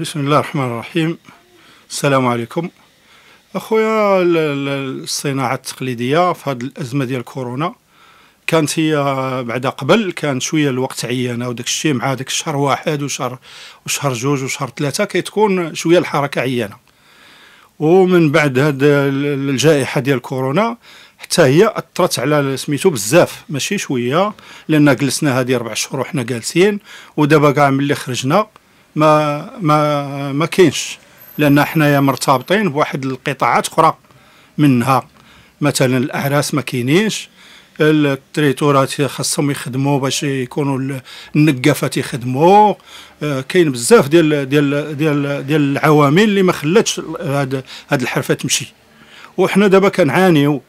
بسم الله الرحمن الرحيم السلام عليكم اخويا الصناعه التقليديه في هذه الازمه ديال كورونا كانت هي بعدا قبل كان شويه الوقت عيانه وداك الشيء مع داك الشهر واحد وشهر وشهر جوج وشهر ثلاثه كتكون شويه الحركه عيانه ومن بعد هاد الجائحه ديال كورونا حتى هي اثرت على سميتو بزاف ماشي شويه لان جلسنا هذه اربع شهور وحنا جالسين ودابا كاع ملي خرجنا ما ما ما كاينش لان حنايا مرتبطين بواحد القطاعات اخرى منها مثلا الاعراس ما كاينينش التريتورات خاصهم يخدموا باش يكونوا النقافه تيخدموا آه، كاين بزاف ديال ديال ديال ديال العوامل اللي ما خلاتش هاد هاد الحرفه تمشي وحنا دابا كنعانيو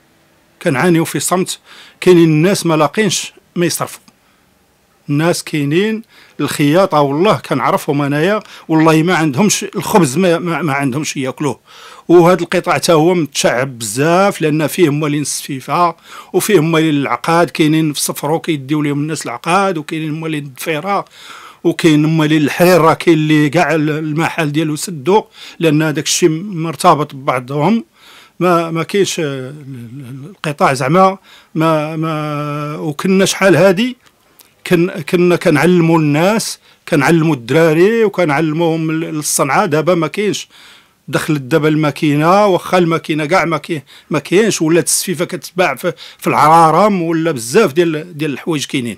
كنعانيو في صمت كاينين الناس ما لاقينش ما يصرفوا الناس كاينين الخياطه والله كنعرفهم انايا والله ما عندهمش الخبز ما, ما, ما عندهمش ياكلوه وهذا القطاع حتى هو متشعب بزاف لان فيه موالين السفيفه وفيه موالين العقاد كاينين في صفرو كيديو لهم الناس العقاد وكاينين موالين الدفيره وكاين موالين راه كاين اللي كاع المحل ديالو سدو لان هذاك الشيء مرتبط ببعضهم ما ما كاينش القطاع زعما ما ما وكنا شحال هادي كن كنا كنعلموا الناس كنعلموا الدراري وكنعلموهم الصنعه دابا ما كاينش دخلت دابا الماكينه واخا الماكينه كاع ما كاينش ولا السفيفه كتباع في, في العرارم ولا بزاف ديال ديال الحوايج كاينين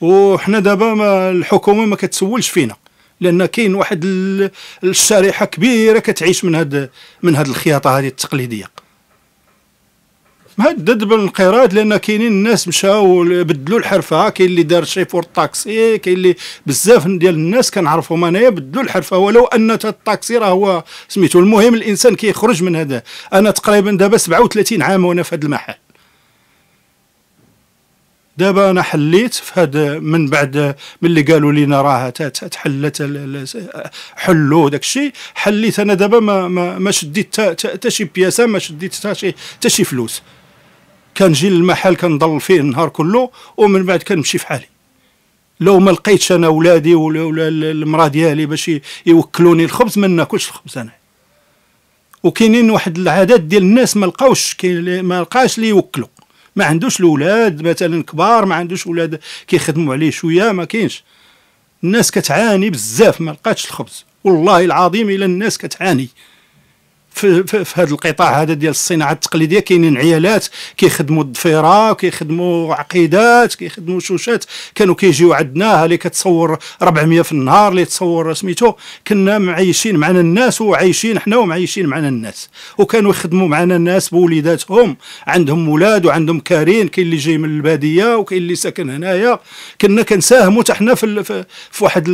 وحنا دابا الحكومه ما كتسولش فينا لان كاين واحد الشريحه كبيره كتعيش من هاد من هاد الخياطه هذه التقليديه مهدد بالانقراض لان كاينين الناس مشاو بدلوا الحرفه كاين اللي دار شيفور طاكسي كاين اللي بزاف ديال الناس كنعرفهم انايا بدلوا الحرفه ولو ان الطاكسي راه هو سميتو المهم الانسان كيخرج كي من هذا انا تقريبا دابا 37 عام وانا في هذا المحل دابا انا حليت في هذا من بعد ملي قالوا لينا راه تحلت حلوا داك الشيء حليت انا دابا ما ما شديت حتى شي بياسه ما شديت حتى شي فلوس كنجي للمحل كنضل فيه النهار كله ومن بعد كنمشي في حالي لو ما لقيتش انا ولادي ولا, ولا المراه ديالي باش يوكلوني الخبز ما ناكلش الخبز انا وكاينين واحد العادات ديال الناس ما لقاوش ما لقاش لي يوكلو ما عندوش الاولاد مثلا كبار ما عندوش اولاد كيخدموا عليه شويه ما كاينش الناس كتعاني بزاف ما لقاتش الخبز والله العظيم الى الناس كتعاني في, في, في هذا القطاع هذا ديال الصناعه التقليديه كاينين عيالات كيخدموا الضفيره كيخدموا عقيدات كيخدموا شوشات كانوا كيجيو عندنا اللي كتصور 400 في النهار اللي تصور سميتو كنا معيشين معنا الناس وعايشين حنا ومعيشين معنا الناس وكانوا يخدموا معنا الناس بوليداتهم عندهم ولاد وعندهم كارين كاين اللي جاي من الباديه وكاين اللي ساكن هنايا كنا كنساهموا حتى حنا في, في, في واحد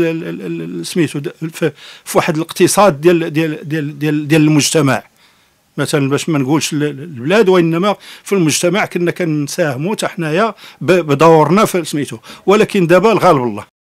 سميتو في, في واحد الاقتصاد ديال ديال ديال ديال, ديال المجتمع مثلا باش ما نقولش البلاد وانما في المجتمع كنا كنساهموا حتى حنايا بدورنا في سميتو ولكن دابا الغالب الله